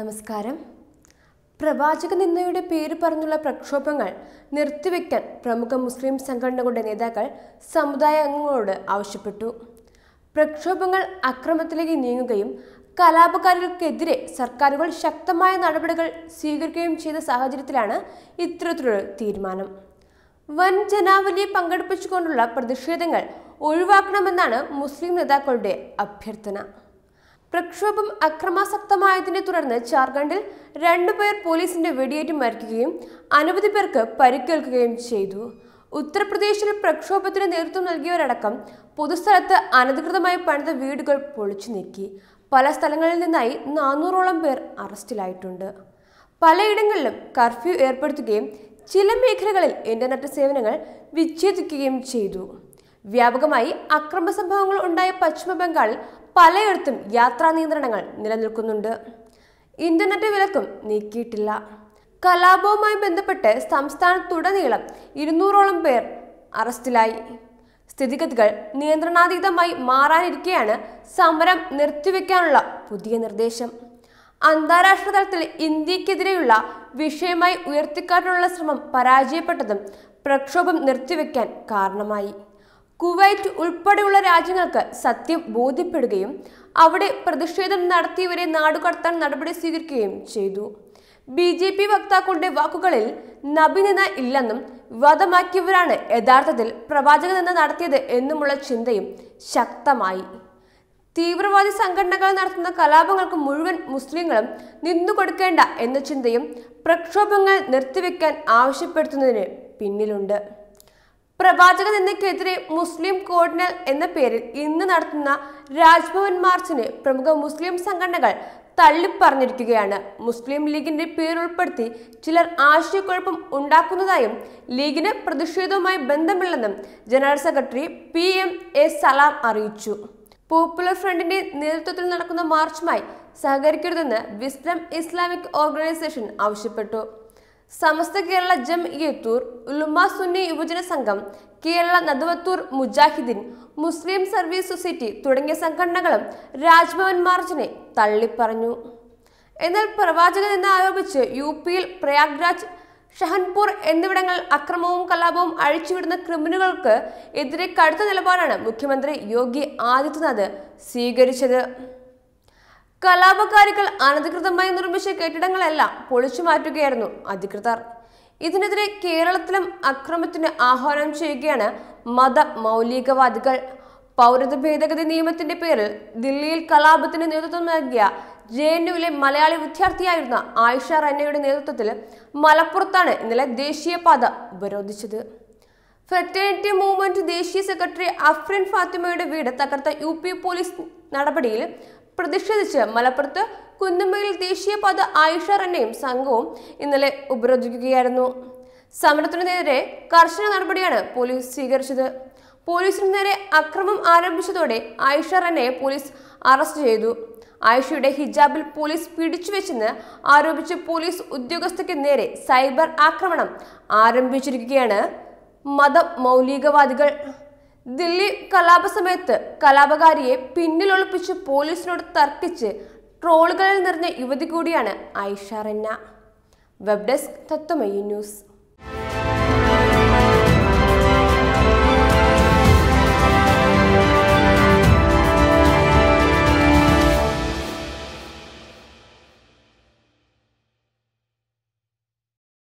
നമസ്കാരം പ്രവാചക നിന്ദയുടെ പേര് പറഞ്ഞുള്ള പ്രക്ഷോഭങ്ങൾ നിർത്തിവെക്കാൻ പ്രമുഖ മുസ്ലിം സംഘടനകളുടെ നേതാക്കൾ സമുദായ അംഗങ്ങളോട് ആവശ്യപ്പെട്ടു പ്രക്ഷോഭങ്ങൾ അക്രമത്തിലേക്ക് നീങ്ങുകയും കലാപകാരികൾക്കെതിരെ സർക്കാരുകൾ ശക്തമായ നടപടികൾ സ്വീകരിക്കുകയും ചെയ്ത സാഹചര്യത്തിലാണ് ഇത്തരത്തിലൊരു തീരുമാനം വൻ ജനാവലിയെ പങ്കെടുപ്പിച്ചുകൊണ്ടുള്ള പ്രതിഷേധങ്ങൾ ഒഴിവാക്കണമെന്നാണ് മുസ്ലിം നേതാക്കളുടെ അഭ്യർത്ഥന പ്രക്ഷോഭം അക്രമാസക്തമായതിനെ തുടർന്ന് ജാർഖണ്ഡിൽ രണ്ടുപേർ പോലീസിന്റെ വെടിയേറ്റ് മരിക്കുകയും അനവധി പേർക്ക് പരിക്കേൽക്കുകയും ചെയ്തു ഉത്തർപ്രദേശിൽ പ്രക്ഷോഭത്തിന് നേതൃത്വം നൽകിയവരടക്കം പൊതുസ്ഥലത്ത് അനധികൃതമായി പണിത വീടുകൾ പൊളിച്ചു നീക്കി പല സ്ഥലങ്ങളിൽ നിന്നായി നാനൂറോളം പേർ അറസ്റ്റിലായിട്ടുണ്ട് പലയിടങ്ങളിലും കർഫ്യൂ ഏർപ്പെടുത്തുകയും ചില മേഖലകളിൽ ഇന്റർനെറ്റ് സേവനങ്ങൾ വിച്ഛേദിക്കുകയും ചെയ്തു വ്യാപകമായി അക്രമ സംഭവങ്ങൾ ഉണ്ടായ പശ്ചിമ ബംഗാളിൽ പലയിടത്തും യാത്രാ നിയന്ത്രണങ്ങൾ നിലനിൽക്കുന്നുണ്ട് ഇന്റർനെറ്റ് വിലക്കും നീക്കിയിട്ടില്ല കലാപവുമായി ബന്ധപ്പെട്ട് സംസ്ഥാനത്തുടനീളം ഇരുന്നൂറോളം പേർ അറസ്റ്റിലായി സ്ഥിതിഗതികൾ നിയന്ത്രണാതീതമായി മാറാനിരിക്കെയാണ് സമരം നിർത്തിവെക്കാനുള്ള പുതിയ നിർദ്ദേശം അന്താരാഷ്ട്ര തലത്തിൽ ഇന്ത്യക്കെതിരെയുള്ള വിഷയമായി ഉയർത്തിക്കാട്ടുള്ള ശ്രമം പരാജയപ്പെട്ടതും പ്രക്ഷോഭം നിർത്തിവെക്കാൻ കാരണമായി കുവൈറ്റ് ഉൾപ്പെടെയുള്ള രാജ്യങ്ങൾക്ക് സത്യം ബോധ്യപ്പെടുകയും അവിടെ പ്രതിഷേധം നടത്തിയവരെ നാടുകടത്താൻ നടപടി സ്വീകരിക്കുകയും ചെയ്തു ബി ജെ പി വക്താക്കളുടെ വാക്കുകളിൽ നബിനിന ഇല്ലെന്നും വിവാദമാക്കിയവരാണ് യഥാർത്ഥത്തിൽ പ്രവാചകൻ നിന്ന് നടത്തിയത് എന്നുമുള്ള ചിന്തയും ശക്തമായി തീവ്രവാദി സംഘടനകൾ നടത്തുന്ന കലാപങ്ങൾക്ക് മുഴുവൻ മുസ്ലിങ്ങളും നിന്നുകൊടുക്കേണ്ട എന്ന ചിന്തയും പ്രക്ഷോഭങ്ങൾ നിർത്തിവെക്കാൻ ആവശ്യപ്പെടുത്തുന്നതിന് പിന്നിലുണ്ട് പ്രവാചക നിന്ദയ്ക്കെതിരെ മുസ്ലിം കോർഡിനൽ എന്ന പേരിൽ ഇന്ന് നടത്തുന്ന രാജ്ഭവൻ മാർച്ചിനെ പ്രമുഖ മുസ്ലിം സംഘടനകൾ തള്ളിപ്പറഞ്ഞിരിക്കുകയാണ് മുസ്ലിം ലീഗിന്റെ പേരുൾപ്പെടുത്തി ചിലർ ആശയക്കുഴപ്പം ഉണ്ടാക്കുന്നതായും ലീഗിന് പ്രതിഷേധവുമായി ബന്ധമില്ലെന്നും general secretary P M A Salam അറിയിച്ചു പോപ്പുലർ ഫ്രണ്ടിന്റെ നേതൃത്വത്തിൽ നടക്കുന്ന മാർച്ചുമായി സഹകരിക്കരുതെന്ന് വിസ്ലം ഇസ്ലാമിക് ഓർഗനൈസേഷൻ ആവശ്യപ്പെട്ടു സമസ്ത കേരള ജം ഇയത്തൂർ ഉലുമ Sunni Yuvajana Sangham Kerala Nadvathul Mujahideen Muslim Service Society തുടങ്ങിയ സംഘടനകളും രാജ്ഭവൻ മാർച്ചിനെ തള്ളിപ്പറഞ്ഞു എന്നാൽ പ്രവാചകൻ എന്ന് ആരോപിച്ച് യു പിയിൽ പ്രയാഗ്രാജ് ഷഹൻപൂർ എന്നിവിടങ്ങളിൽ അക്രമവും കലാപവും അഴിച്ചുവിടുന്ന ക്രിമിനലുകൾക്ക് എതിരെ കടുത്ത നിലപാടാണ് മുഖ്യമന്ത്രി യോഗി ആദിത്യനാഥ് സ്വീകരിച്ചത് കലാപകാരികൾ അനധികൃതമായി നിർമ്മിച്ച കെട്ടിടങ്ങളെല്ലാം പൊളിച്ചു മാറ്റുകയായിരുന്നു അധികൃതർ ഇതിനെതിരെ കേരളത്തിലും അക്രമത്തിന് ആഹ്വാനം ചെയ്യുകയാണ് മത മൗലികവാദികൾ പൗരത്വ ഭേദഗതി നിയമത്തിന്റെ പേരിൽ ദില്ലിയിൽ കലാപത്തിന് നേതൃത്വം നൽകിയ ജെ എൻ യുവിലെ മലയാളി വിദ്യാർത്ഥിയായിരുന്ന ആയിഷ റന്നയുടെ നേതൃത്വത്തിൽ മലപ്പുറത്താണ് ഇന്നലെ ദേശീയപാത ഉപരോധിച്ചത് ഫെറ്റേണിറ്റി മൂവ്മെന്റ് ദേശീയ സെക്രട്ടറി അഫ്രിൻ ഫാത്തിമയുടെ വീട് തകർത്ത യു പി പോലീസ് നടപടിയിൽ പ്രതിഷേധിച്ച് മലപ്പുറത്ത് കുന്നുമ്പയിൽ ദേശീയപാത ആയിഷ റന്നയും സംഘവും ഇന്നലെ ഉപരോധിക്കുകയായിരുന്നു സമരത്തിനെതിരെ കർശന നടപടിയാണ് പോലീസ് സ്വീകരിച്ചത് പോലീസിന് നേരെ അക്രമം ആരംഭിച്ചതോടെ ആയിഷ റന്നയെ പോലീസ് അറസ്റ്റ് ചെയ്തു ആയിഷയുടെ ഹിജാബിൽ പോലീസ് വെച്ചെന്ന് ആരോപിച്ച് പോലീസ് ഉദ്യോഗസ്ഥയ്ക്ക് നേരെ സൈബർ ആക്രമണം ആരംഭിച്ചിരിക്കുകയാണ് മൗലികവാദികൾ ദില്ലി സമയത്ത് കലാപകാരിയെ പിന്നിലൊളിപ്പിച്ച് പോലീസിനോട് തർക്കിച്ച് ട്രോളുകളിൽ നിറഞ്ഞ യുവതി കൂടിയാണ് Aisha Renna web desk Tatwamayi news